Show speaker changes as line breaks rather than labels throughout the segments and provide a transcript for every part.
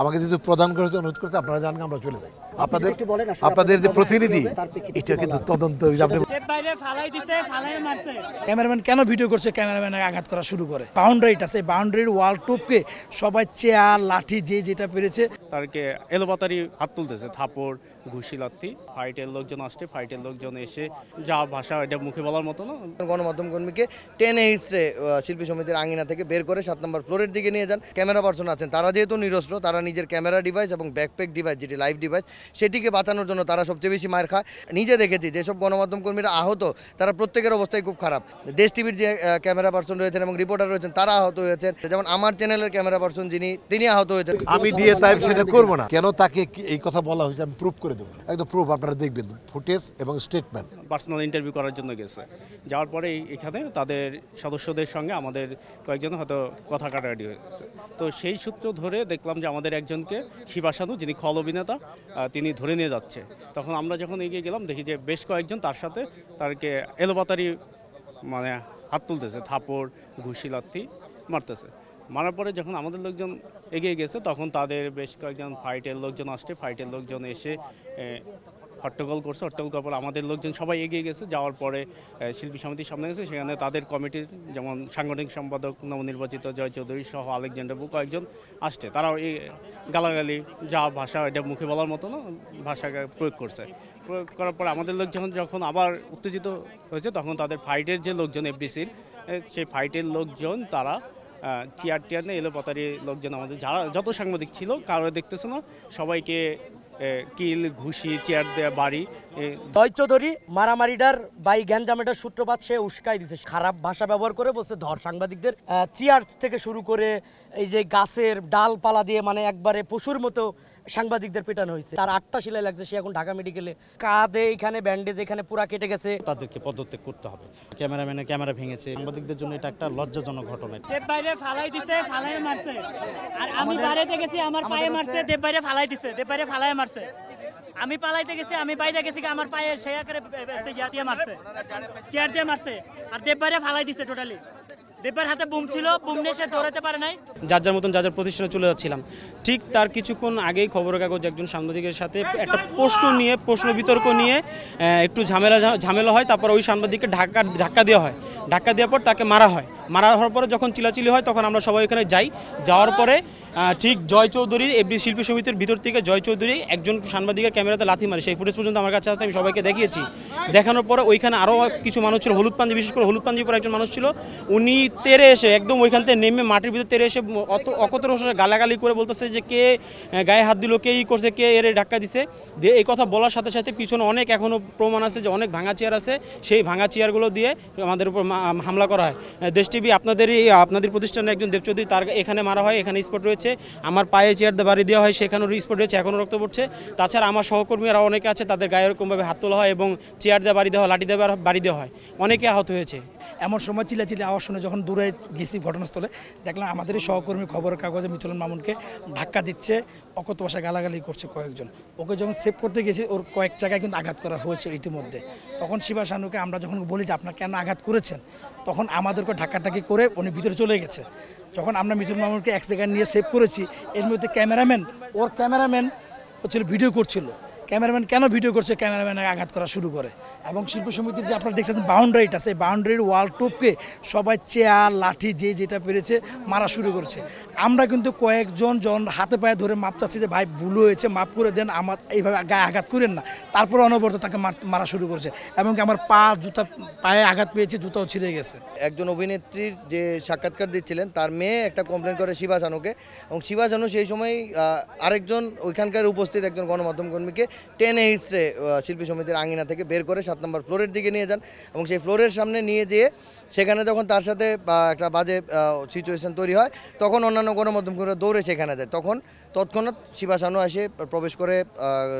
আমাকে যদি প্রদান করেছে অনুরোধ করতে আপনারা জানেন আমরা চলে যাই আপনাদের আপনাদের যে প্রতিনিধি এটা কিন্তু
তদন্ত ক্যামেরাম্যান কেন ভিডিও করছে ক্যামেরাম্যান আঘাত করা শুরু করে বাউন্ডারিটা সেই বাউন্ডারির ওয়াল টপকে সবাই চেয়ার লাঠি যে যেটা পেরেছে
তারকে এলোপাতারি হাত তুলতেছে থাপড় ঘুষি লাঠি ফাইটের লোকজন
আসছে ফাইটের লোকজন এসে যা ভাষা এটা মুখে বলার মতো না গণমাধ্যম কর্মীকে টেনে হিসড়ে শিল্পী সমিতির আঙিনা থেকে বের করে সাত নম্বর ফ্লোরের দিকে নিয়ে যান ক্যামেরা পার্সন আছেন তারা যেহেতু নিরস্ত্র তারা তারা নিজের ক্যামেরা ডিভাইস এবং ব্যাকপ্যাক ডিভাইস যেটি লাইভ ডিভাইস সেটিকে বাঁচানোর জন্য তারা সবচেয়ে বেশি মার খায় নিজে দেখেছি যেসব গণমাধ্যম কর্মীরা আহত তারা প্রত্যেকের অবস্থাই খুব খারাপ দেশ টিভির যে ক্যামেরা পার্সন রয়েছেন এবং রিপোর্টার রয়েছেন তারা আহত হয়েছেন যেমন আমার চ্যানেলের ক্যামেরা পার্সন যিনি তিনি আহত হয়েছেন আমি দিয়ে তাই সেটা করব না
কেন তাকে এই কথা বলা হয়েছে আমি প্রুফ করে দেবো একদম প্রুফ আপনারা দেখবেন ফুটেজ এবং স্টেটমেন্ট
পার্সোনাল ইন্টারভিউ করার জন্য গেছে যাওয়ার পরে এখানে তাদের সদস্যদের সঙ্গে আমাদের কয়েকজন হয়তো কথা কাটাকাটি হয়েছে তো সেই সূত্র ধরে দেখলাম যে আমাদের একজনকে শিবাসানু যিনি খল অভিনেতা তিনি ধরে নিয়ে যাচ্ছে তখন আমরা যখন এগিয়ে গেলাম দেখি যে বেশ কয়েকজন তার সাথে তারকে এলোপাতারি মানে হাত তুলতেছে থাপড় ঘুষি লাথি মারতেছে মারার পরে যখন আমাদের লোকজন এগিয়ে গেছে তখন তাদের বেশ কয়েকজন ফাইটের লোকজন আসছে ফাইটের লোকজন এসে হট্টগোল করছে হট্টগোল করার পর আমাদের লোকজন সবাই এগিয়ে গেছে যাওয়ার পরে শিল্পী সমিতির সামনে গেছে সেখানে তাদের কমিটির যেমন সাংগঠনিক সম্পাদক নবনির্বাচিত জয় চৌধুরী সহ আলেকজান্ডার বু কয়েকজন আসছে তারাও এই গালাগালি যা ভাষা এটা মুখে বলার মতো না ভাষাকে প্রয়োগ করছে প্রয়োগ করার পর আমাদের লোকজন যখন আবার উত্তেজিত হয়েছে তখন তাদের ফাইটের যে লোকজন এফবিসির সেই ফাইটের লোকজন তারা চেয়ার টিয়ার নেই এলোপাতারি লোকজন আমাদের যারা যত সাংবাদিক ছিল কারো দেখতেছে না সবাইকে কিল ঘুষি চেয়ার দেয়া বাড়ি দয়
চৌধুরী মারামারিডার বাই গ্যাঞ্জামেটার সূত্রপাত সে উস্কাই দিছে খারাপ ভাষা ব্যবহার করে বসে ধর সাংবাদিকদের চেয়ার থেকে শুরু করে এই যে গাছের ডালপালা দিয়ে মানে একবারে পশুর মতো সাংবাদিকদের পেটানো হয়েছে তার আটটা সেলাই লাগছে সে এখন ঢাকা মেডিকেলে কাঁধে এখানে ব্যান্ডেজ এখানে পুরা কেটে গেছে তাদেরকে পদত্যাগ করতে হবে ক্যামেরাম্যানে ক্যামেরা ভেঙেছে সাংবাদিকদের জন্য এটা একটা লজ্জাজনক ঘটনা দেব
বাইরে ফালাই দিছে ফালাই মারছে আর আমি বাইরে গেছি আমার পায়ে মারছে দেব বাইরে ফালাই দিছে দেব বাইরে ফালাই মারছে আমি পালাইতে গেছি আমি বাইরে গেছি আমার পায়ে সে আকারে ইয়া দিয়ে মারছে চেয়ার দিয়ে মারছে আর দেব বাইরে ফালাই দিছে টোটালি দীপের হাতে বুম ছিল বুম নিয়ে সে দৌড়াতে পারে নাই যার যার মতন যার যার প্রতিষ্ঠানে চলে যাচ্ছিলাম ঠিক তার কিছুক্ষণ আগেই খবরের কাগজ একজন সাংবাদিকের সাথে একটা প্রশ্ন নিয়ে প্রশ্ন বিতর্ক নিয়ে একটু ঝামেলা ঝামেলা হয় তারপর ওই সাংবাদিককে ঢাকা ধাক্কা দেওয়া হয় ধাক্কা দেওয়ার পর তাকে মারা হয় মারা হওয়ার পরে যখন চিলাচিলি হয় তখন আমরা সবাই ওখানে যাই যাওয়ার পরে ঠিক জয় চৌধুরী এবি শিল্পী সমিতির ভিতর থেকে জয় চৌধুরী একজন সাংবাদিকের ক্যামেরাতে লাথি মারে সেই ফুটেজ পর্যন্ত আমার কাছে আছে আমি সবাইকে দেখিয়েছি দেখানোর পরে ওইখানে আরও কিছু মানুষ ছিল হলুদ পাঞ্জি বিশেষ করে হলুদ পাঞ্জি পরে একজন মানুষ ছিল উনি তেরে এসে একদম ওইখান থেকে নেমে মাটির ভিতর তেরে এসে অত অকতর গালাগালি করে বলতেছে যে কে গায়ে হাত দিল কে ই করছে কে এর ধাক্কা দিছে দিয়ে এই কথা বলার সাথে সাথে পিছনে অনেক এখনও প্রমাণ আছে যে অনেক ভাঙা চেয়ার আছে সেই ভাঙা চেয়ারগুলো দিয়ে আমাদের উপর হামলা করা হয় দেশটি টিভি আপনাদেরই আপনাদের প্রতিষ্ঠানে একজন দেবচৌধুরী তার এখানে মারা হয় এখানে স্পট রয়েছে আমার পায়ে চেয়ার বাড়ি দেওয়া হয় সেখানেও স্পট রয়েছে এখনও রক্ত পড়ছে তাছাড়া আমার সহকর্মীরা অনেকে আছে তাদের গায়ে এরকমভাবে হাত তোলা হয় এবং চেয়ার দেওয়া বাড়ি দেওয়া হয় লাঠি দেওয়া বাড়ি দেওয়া হয় অনেকে আহত হয়েছে এমন সময় চিলে আওয়াজ শুনে যখন দূরে গেছি ঘটনাস্থলে দেখলাম আমাদেরই সহকর্মী খবরের কাগজে মিচলন মামুনকে ধাক্কা দিচ্ছে অকত বাসা গালাগালি করছে কয়েকজন ওকে যখন সেভ করতে গেছি ওর কয়েক জায়গায় কিন্তু আঘাত করা হয়েছে ইতিমধ্যে তখন শিবা শানুকে আমরা যখন বলি যে আপনার কেন আঘাত করেছেন তখন আমাদেরকে ঢাকাটাকি করে উনি ভিতরে চলে গেছে যখন আমরা মিজুল মামুনকে এক জায়গায় নিয়ে সেভ করেছি এর মধ্যে ক্যামেরাম্যান ওর ক্যামেরাম্যান হচ্ছিল ভিডিও করছিল ক্যামেরাম্যান কেন ভিডিও করছে ক্যামেরাম্যান আঘাত করা শুরু করে এবং শিল্প সমিতির যে আপনারা দেখছেন বাউন্ডারিটা সেই বাউন্ডারির ওয়াল টোপকে সবাই চেয়ার লাঠি যে যেটা পেরেছে মারা শুরু করছে আমরা কিন্তু কয়েকজন জন হাতে পায়ে ধরে মাপ চাচ্ছি যে ভাই ভুল হয়েছে মাপ করে দেন আমার এইভাবে গায়ে আঘাত করেন না তারপর অনবরত তাকে
মারা শুরু করছে এমনকি আমার পা জুতা পায়ে আঘাত পেয়েছে জুতাও ছিঁড়ে গেছে একজন অভিনেত্রীর যে সাক্ষাৎকার দিচ্ছিলেন তার মেয়ে একটা কমপ্লেন করে শিবা এবং শিবা সেই সময় আরেকজন ওইখানকার উপস্থিত একজন গণমাধ্যম কর্মীকে টেনে হিসড়ে শিল্পী সমিতির আঙিনা থেকে বের করে সাত নম্বর ফ্লোরের দিকে নিয়ে যান এবং সেই ফ্লোরের সামনে নিয়ে যেয়ে সেখানে যখন তার সাথে একটা বাজে সিচুয়েশন তৈরি হয় তখন অন্যান্য করে দৌড়ে সেখানে যায় তখন তৎক্ষণাৎ শিবাসানু এসে প্রবেশ করে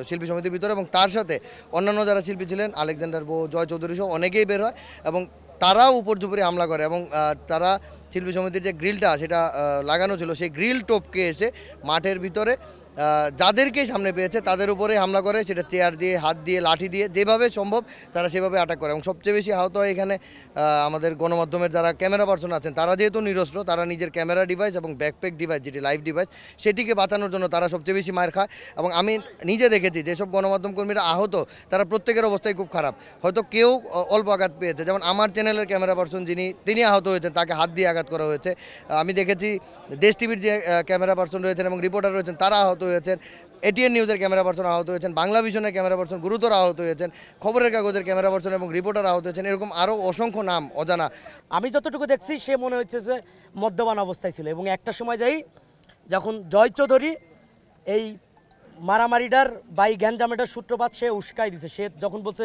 শিল্পী সমিতির ভিতরে এবং তার সাথে অন্যান্য যারা শিল্পী ছিলেন আলেকজান্ডার বো জয় চৌধুরী সহ অনেকেই বের হয় এবং তারাও উপর দুপুরে হামলা করে এবং তারা শিল্পী সমিতির যে গ্রিলটা সেটা লাগানো ছিল সেই গ্রিল টপকে এসে মাঠের ভিতরে যাদেরকেই সামনে পেয়েছে তাদের উপরে হামলা করে সেটা চেয়ার দিয়ে হাত দিয়ে লাঠি দিয়ে যেভাবে সম্ভব তারা সেভাবে আটাক করে এবং সবচেয়ে বেশি আহত হয় এখানে আমাদের গণমাধ্যমের যারা ক্যামেরা পার্সন আছেন তারা যেহেতু নিরস্ত্র তারা নিজের ক্যামেরা ডিভাইস এবং ব্যাকপ্যাক ডিভাইস যেটি লাইভ ডিভাইস সেটিকে বাঁচানোর জন্য তারা সবচেয়ে বেশি মার খায় এবং আমি নিজে দেখেছি যেসব গণমাধ্যম কর্মীরা আহত তারা প্রত্যেকের অবস্থাই খুব খারাপ হয়তো কেউ অল্প আঘাত পেয়েছে যেমন আমার চ্যানেলের ক্যামেরা পার্সন যিনি তিনি আহত হয়েছেন তাকে হাত দিয়ে আঘাত করা হয়েছে আমি দেখেছি দেশ টিভির যে ক্যামেরা পার্সন রয়েছেন এবং রিপোর্টার রয়েছেন তারা আহত হয়েছেন এটিএন নিউজের ক্যামেরা পার্সন আহত হয়েছেন বাংলা ভিশনের ক্যামেরা পার্সন গুরুতর আহত হয়েছেন খবরের কাগজের ক্যামেরা পার্সন এবং রিপোর্টার আহত হয়েছেন এরকম আরও অসংখ্য নাম অজানা আমি যতটুকু দেখছি সে মনে হচ্ছে যে মদ্যপান অবস্থায় ছিল এবং একটা সময় যাই যখন জয় চৌধুরী
এই মারামারিটার বা এই গ্যাঞ্জামেটার সূত্রপাত সে উস্কাই দিছে সে যখন বলছে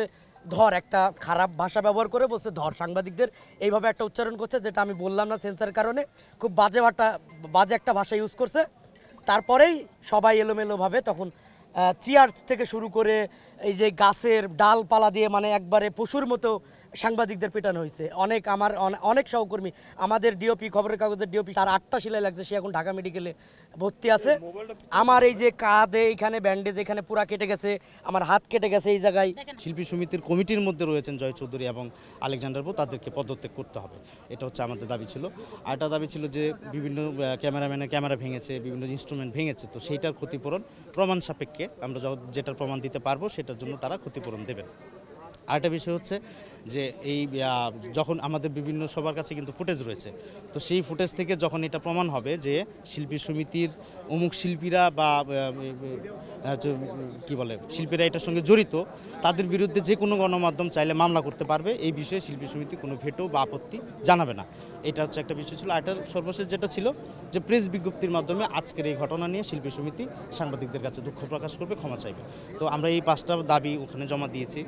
ধর একটা খারাপ ভাষা ব্যবহার করে বলছে ধর সাংবাদিকদের এইভাবে একটা উচ্চারণ করছে যেটা আমি বললাম না সেন্সার কারণে খুব বাজে ভাটা বাজে একটা ভাষা ইউজ করছে তারপরেই সবাই এলোমেলোভাবে তখন চেয়ার থেকে শুরু করে এই যে গাছের ডালপালা দিয়ে মানে একবারে পশুর মতো সাংবাদিকদের পেটানো হয়েছে অনেক আমার অনেক সহকর্মী আমাদের ডিওপি খবরের কাগজের ডিওপি তার আটটা শিলাই লাগছে সে এখন ঢাকা মেডিকেলে ভর্তি আছে আমার এই যে কাঁধে এখানে ব্যান্ডেজ এখানে পুরা কেটে গেছে আমার হাত কেটে গেছে এই জায়গায় শিল্পী সমিতির কমিটির মধ্যে রয়েছেন জয় চৌধুরী এবং আলেকজান্ডারবো তাদেরকে পদত্যাগ করতে হবে এটা হচ্ছে আমাদের দাবি ছিল আর একটা দাবি ছিল যে বিভিন্ন ক্যামেরাম্যানের ক্যামেরা ভেঙেছে বিভিন্ন ইনস্ট্রুমেন্ট ভেঙেছে তো সেইটার ক্ষতিপূরণ প্রমাণ সাপেক্ষে আমরা যেটার প্রমাণ দিতে পারবো সেটার জন্য তারা ক্ষতিপূরণ দেবেন আরেকটা বিষয় হচ্ছে যে এই যখন আমাদের বিভিন্ন সবার কাছে কিন্তু ফুটেজ রয়েছে তো সেই ফুটেজ থেকে যখন এটা প্রমাণ হবে যে শিল্পী সমিতির অমুক শিল্পীরা বা কি বলে শিল্পীরা এটার সঙ্গে জড়িত তাদের বিরুদ্ধে যে কোনো গণমাধ্যম চাইলে মামলা করতে পারবে এই বিষয়ে শিল্পী সমিতি কোনো ভেটো বা আপত্তি জানাবে না এটা হচ্ছে একটা বিষয় ছিল আর সর্বশেষ যেটা ছিল যে প্রেস বিজ্ঞপ্তির মাধ্যমে আজকের এই ঘটনা নিয়ে শিল্পী সমিতি সাংবাদিকদের কাছে দুঃখ প্রকাশ করবে ক্ষমা চাইবে তো আমরা এই পাঁচটা দাবি ওখানে জমা দিয়েছি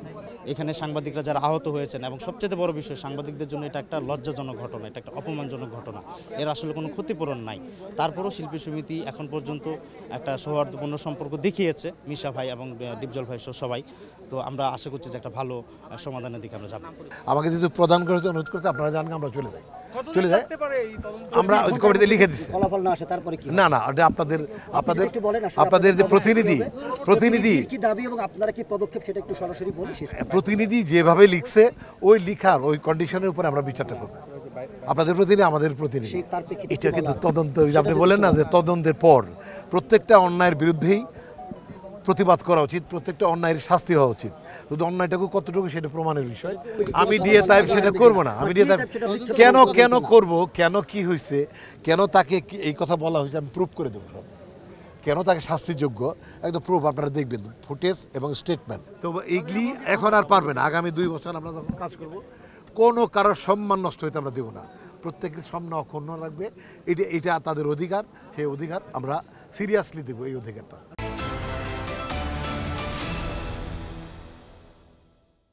এখানে সাংবাদিকরা যারা আহত হয়ে হয়েছেন এবং সবচেয়ে বড় বিষয় সাংবাদিকদের জন্য এটা একটা লজ্জাজনক ঘটনা এটা একটা অপমানজনক ঘটনা এর আসলে কোনো ক্ষতিপূরণ নাই তারপরও শিল্পী সমিতি এখন পর্যন্ত একটা সৌহার্দ্যপূর্ণ সম্পর্ক দেখিয়েছে মিশা ভাই এবং ডিপজল ভাই সহ সবাই তো আমরা আশা করছি যে একটা ভালো সমাধানের দিকে আমরা যাব
আমাকে যদি প্রদান করে অনুরোধ করতে আপনারা জানেন আমরা চলে যাই চলে যায়
আমরা ওই কমিটিতে লিখে দিচ্ছি
ফলাফল
না আসে তারপরে কি না না
আপনাদের আপনাদের
একটু বলেন আপনাদের যে প্রতিনিধি প্রতিনিধি কি দাবি এবং আপনারা কি পদক্ষেপ সেটা একটু সরাসরি
প্রতিনিধি যেভাবে লিখছে ওই লিখার ওই কন্ডিশনের উপরে আমরা বিচারটা করব আপনাদের প্রতিনিধি আমাদের প্রতিনিধি এটা কিন্তু তদন্ত আপনি বলেন না যে তদন্তের পর প্রত্যেকটা অন্যায়ের বিরুদ্ধেই প্রতিবাদ করা উচিত প্রত্যেকটা অন্যায়ের শাস্তি হওয়া উচিত শুধু অন্যায়টাকে কতটুকু সেটা প্রমাণের বিষয় আমি ডিএ তাই সেটা করব না আমি ডিএ তাই কেন কেন করব কেন কি হয়েছে কেন তাকে এই কথা বলা হয়েছে আমি প্রুভ করে দেবো সব কেন তাকে শাস্তিযোগ্য একদম প্রুফ আপনারা দেখবেন ফুটেজ এবং স্টেটমেন্ট তো এগুলি এখন আর পারবেন আগামী দুই বছর আমরা যখন কাজ করব কোনো কারোর সম্মান নষ্ট হইতে আমরা দেবো না প্রত্যেকের সম্মান অক্ষুণ্ণ রাখবে এটা এটা তাদের অধিকার সেই অধিকার আমরা সিরিয়াসলি দেবো এই
অধিকারটা